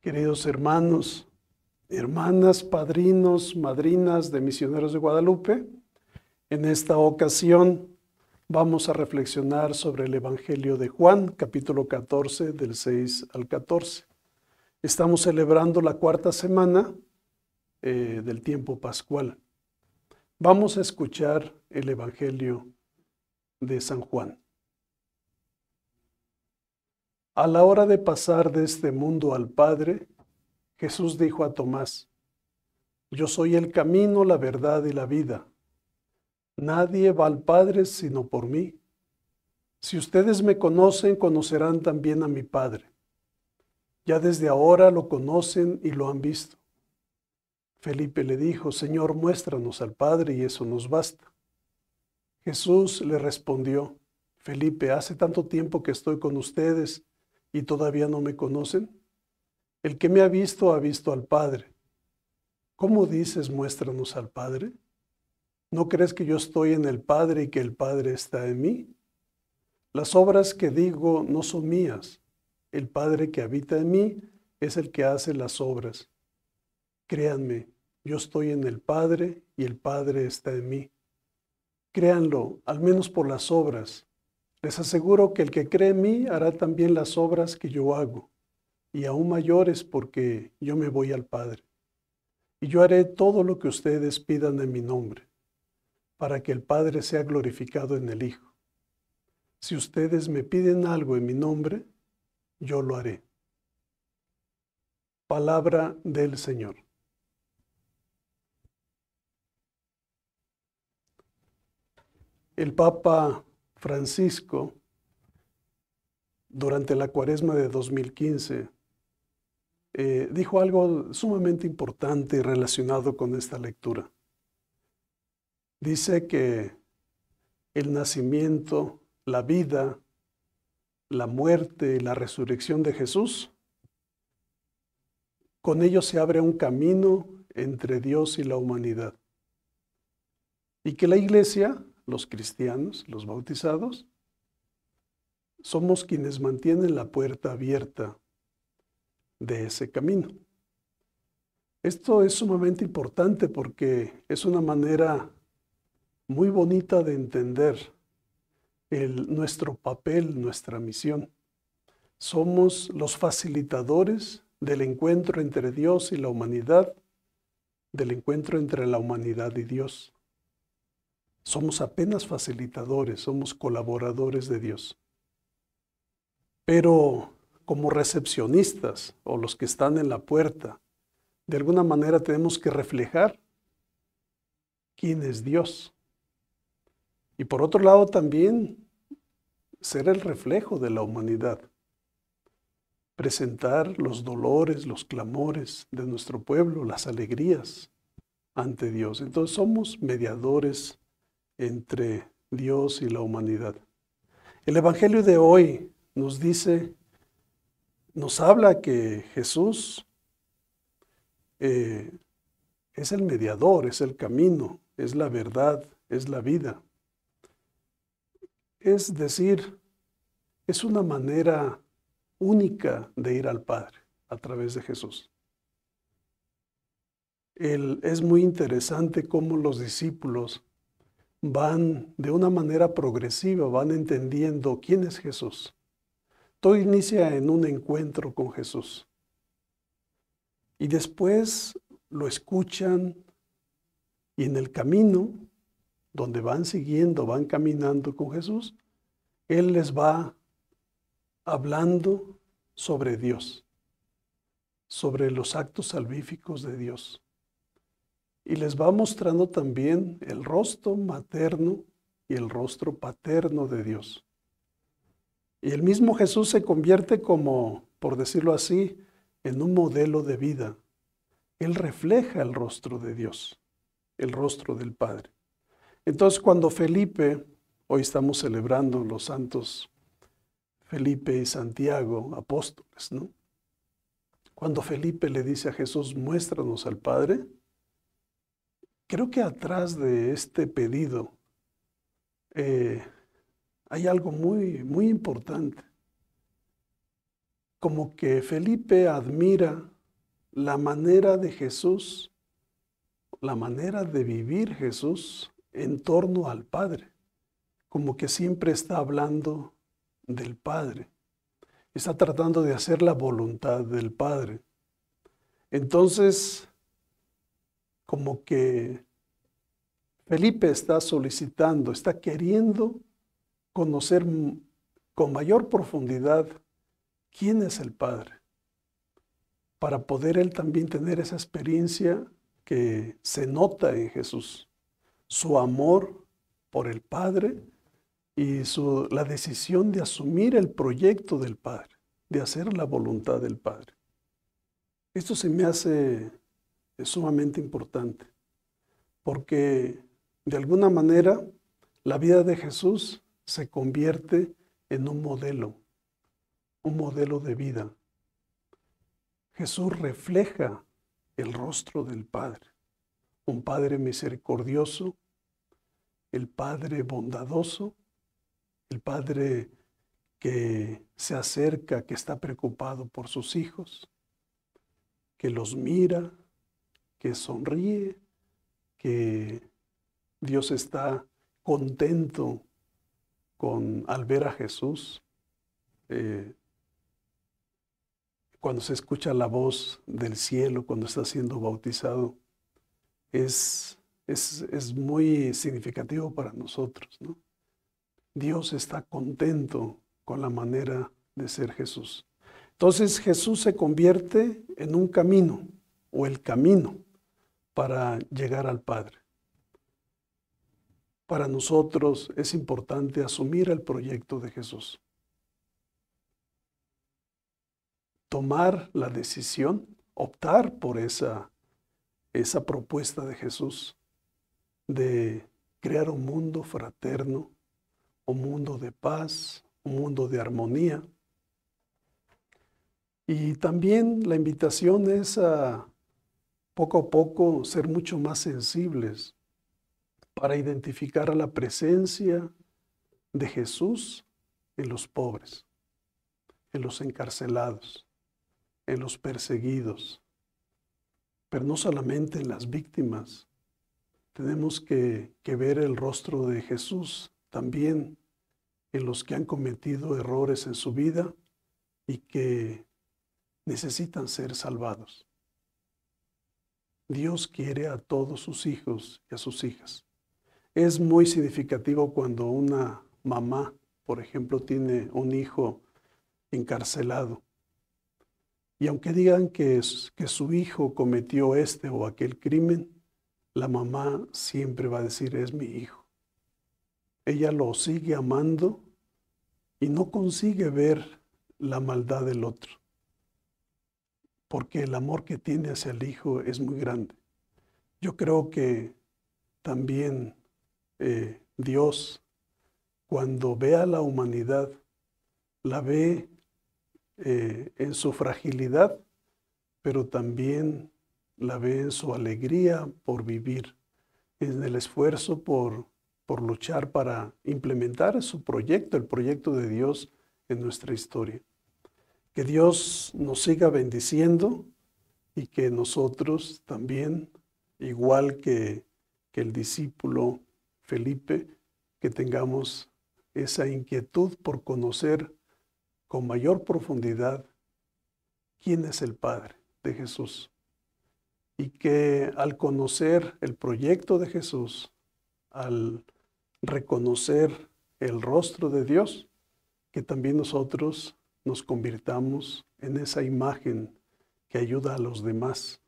queridos hermanos, hermanas, padrinos, madrinas de misioneros de Guadalupe. En esta ocasión vamos a reflexionar sobre el Evangelio de Juan, capítulo 14, del 6 al 14. Estamos celebrando la cuarta semana eh, del tiempo pascual. Vamos a escuchar el Evangelio de San Juan. A la hora de pasar de este mundo al Padre, Jesús dijo a Tomás, Yo soy el camino, la verdad y la vida. Nadie va al Padre sino por mí. Si ustedes me conocen, conocerán también a mi Padre. Ya desde ahora lo conocen y lo han visto. Felipe le dijo, Señor, muéstranos al Padre y eso nos basta. Jesús le respondió, Felipe, hace tanto tiempo que estoy con ustedes y todavía no me conocen? El que me ha visto ha visto al Padre. ¿Cómo dices muéstranos al Padre? ¿No crees que yo estoy en el Padre y que el Padre está en mí? Las obras que digo no son mías. El Padre que habita en mí es el que hace las obras. Créanme, yo estoy en el Padre y el Padre está en mí. Créanlo, al menos por las obras, les aseguro que el que cree en mí hará también las obras que yo hago, y aún mayores porque yo me voy al Padre. Y yo haré todo lo que ustedes pidan en mi nombre, para que el Padre sea glorificado en el Hijo. Si ustedes me piden algo en mi nombre, yo lo haré. Palabra del Señor. El Papa Francisco durante la cuaresma de 2015 eh, dijo algo sumamente importante y relacionado con esta lectura. Dice que el nacimiento, la vida, la muerte y la resurrección de Jesús, con ello se abre un camino entre Dios y la humanidad. Y que la iglesia los cristianos, los bautizados, somos quienes mantienen la puerta abierta de ese camino. Esto es sumamente importante porque es una manera muy bonita de entender nuestro papel, nuestra misión. Somos los facilitadores del encuentro entre Dios y la humanidad, del encuentro entre la humanidad y Dios. Somos apenas facilitadores, somos colaboradores de Dios. Pero como recepcionistas o los que están en la puerta, de alguna manera tenemos que reflejar quién es Dios. Y por otro lado también ser el reflejo de la humanidad, presentar los dolores, los clamores de nuestro pueblo, las alegrías ante Dios. Entonces somos mediadores entre Dios y la humanidad. El Evangelio de hoy nos dice, nos habla que Jesús eh, es el mediador, es el camino, es la verdad, es la vida. Es decir, es una manera única de ir al Padre a través de Jesús. es muy interesante cómo los discípulos van de una manera progresiva, van entendiendo quién es Jesús. Todo inicia en un encuentro con Jesús. Y después lo escuchan y en el camino, donde van siguiendo, van caminando con Jesús, Él les va hablando sobre Dios, sobre los actos salvíficos de Dios y les va mostrando también el rostro materno y el rostro paterno de Dios. Y el mismo Jesús se convierte como, por decirlo así, en un modelo de vida. Él refleja el rostro de Dios, el rostro del Padre. Entonces cuando Felipe, hoy estamos celebrando los santos Felipe y Santiago, apóstoles, ¿no? Cuando Felipe le dice a Jesús, muéstranos al Padre, Creo que atrás de este pedido eh, hay algo muy, muy importante. Como que Felipe admira la manera de Jesús, la manera de vivir Jesús en torno al Padre. Como que siempre está hablando del Padre. Está tratando de hacer la voluntad del Padre. Entonces, como que Felipe está solicitando, está queriendo conocer con mayor profundidad quién es el Padre, para poder él también tener esa experiencia que se nota en Jesús, su amor por el Padre y la decisión de asumir el proyecto del Padre, de hacer la voluntad del Padre. Esto se me hace es sumamente importante, porque de alguna manera la vida de Jesús se convierte en un modelo, un modelo de vida. Jesús refleja el rostro del Padre, un Padre misericordioso, el Padre bondadoso, el Padre que se acerca, que está preocupado por sus hijos, que los mira, que sonríe, que Dios está contento con, al ver a Jesús. Eh, cuando se escucha la voz del cielo, cuando está siendo bautizado, es, es, muy significativo para nosotros. Dios está contento con la manera de ser Jesús. Entonces Jesús se convierte en un camino o el camino para llegar al Padre. Para nosotros es importante asumir el proyecto de Jesús. Tomar la decisión, optar por esa, esa propuesta de Jesús de crear un mundo fraterno, un mundo de paz, un mundo de armonía. Y también la invitación es a poco a poco ser mucho más sensibles para identificar a la presencia de Jesús en los pobres, en los encarcelados, en los perseguidos, pero no solamente en las víctimas. Tenemos que, que ver el rostro de Jesús también en los que han cometido errores en su vida y que necesitan ser salvados. Dios quiere a todos sus hijos y a sus hijas. Es muy significativo cuando una mamá, por ejemplo, tiene un hijo encarcelado. Y aunque digan que, es, que su hijo cometió este o aquel crimen, la mamá siempre va a decir, es mi hijo. Ella lo sigue amando y no consigue ver la maldad del otro porque el amor que tiene hacia el Hijo es muy grande. Yo creo que también eh, Dios, cuando ve a la humanidad, la ve eh, en su fragilidad, pero también la ve en su alegría por vivir, en el esfuerzo por, por luchar para implementar su proyecto, el proyecto de Dios en nuestra historia. Que Dios nos siga bendiciendo y que nosotros también, igual que, que el discípulo Felipe, que tengamos esa inquietud por conocer con mayor profundidad quién es el Padre de Jesús. Y que al conocer el proyecto de Jesús, al reconocer el rostro de Dios, que también nosotros nos convirtamos en esa imagen que ayuda a los demás,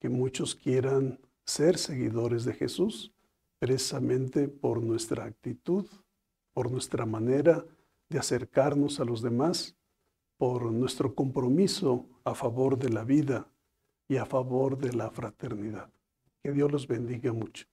que muchos quieran ser seguidores de Jesús precisamente por nuestra actitud, por nuestra manera de acercarnos a los demás, por nuestro compromiso a favor de la vida y a favor de la fraternidad. Que Dios los bendiga mucho.